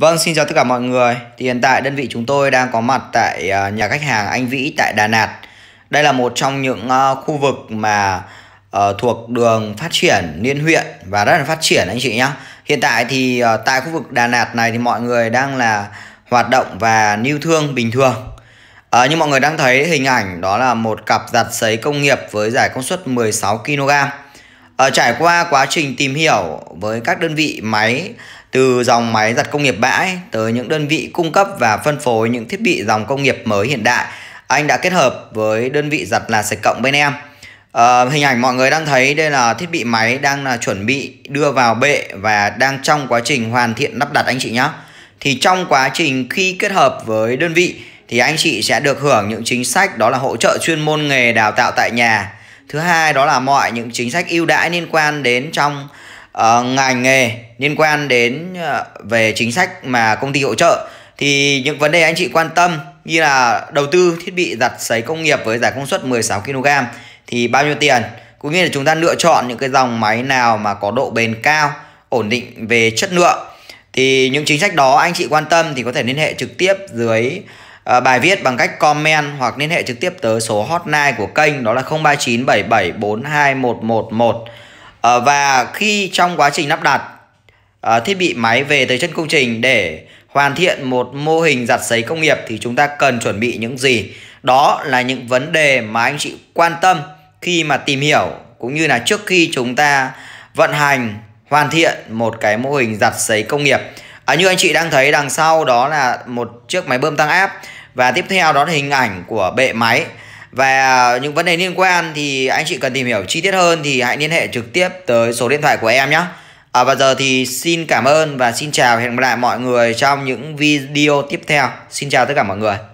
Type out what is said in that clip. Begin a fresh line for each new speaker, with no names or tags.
Vâng, xin chào tất cả mọi người. Thì hiện tại đơn vị chúng tôi đang có mặt tại à, nhà khách hàng Anh Vĩ tại Đà Lạt. Đây là một trong những à, khu vực mà ờ, thuộc đường phát triển liên huyện và rất là phát triển anh chị nhé. Hiện tại thì ờ, tại khu vực Đà Lạt này thì mọi người đang là hoạt động và lưu thương bình thường. Uh, như mọi người đang thấy hình ảnh đó là một cặp giặt sấy công nghiệp với giải công suất 16 kg. Uh, trải qua quá trình tìm hiểu với các đơn vị máy từ dòng máy giặt công nghiệp bãi tới những đơn vị cung cấp và phân phối những thiết bị dòng công nghiệp mới hiện đại. Anh đã kết hợp với đơn vị giặt là sạch cộng bên em. À, hình ảnh mọi người đang thấy đây là thiết bị máy đang là chuẩn bị đưa vào bệ và đang trong quá trình hoàn thiện lắp đặt anh chị nhé. Thì trong quá trình khi kết hợp với đơn vị thì anh chị sẽ được hưởng những chính sách đó là hỗ trợ chuyên môn nghề đào tạo tại nhà. Thứ hai đó là mọi những chính sách ưu đãi liên quan đến trong Ờ, ngành nghề liên quan đến ờ, về chính sách mà công ty hỗ trợ thì những vấn đề anh chị quan tâm như là đầu tư thiết bị giặt sấy công nghiệp với giải công suất 16 kg thì bao nhiêu tiền cũng như là chúng ta lựa chọn những cái dòng máy nào mà có độ bền cao ổn định về chất lượng thì những chính sách đó anh chị quan tâm thì có thể liên hệ trực tiếp dưới ờ, bài viết bằng cách comment hoặc liên hệ trực tiếp tới số hotline của kênh đó là 0397742111 Ờ, và khi trong quá trình lắp đặt ờ, thiết bị máy về tới chân công trình để hoàn thiện một mô hình giặt sấy công nghiệp thì chúng ta cần chuẩn bị những gì đó là những vấn đề mà anh chị quan tâm khi mà tìm hiểu cũng như là trước khi chúng ta vận hành hoàn thiện một cái mô hình giặt sấy công nghiệp à, như anh chị đang thấy đằng sau đó là một chiếc máy bơm tăng áp và tiếp theo đó là hình ảnh của bệ máy và ờ, những vấn đề liên quan thì anh chị cần tìm hiểu chi tiết hơn thì hãy liên hệ trực tiếp tới số điện thoại của em nhé à, ờ, và giờ thì xin cảm ơn và xin chào hẹn gặp lại mọi người trong những video tiếp theo xin chào tất cả mọi người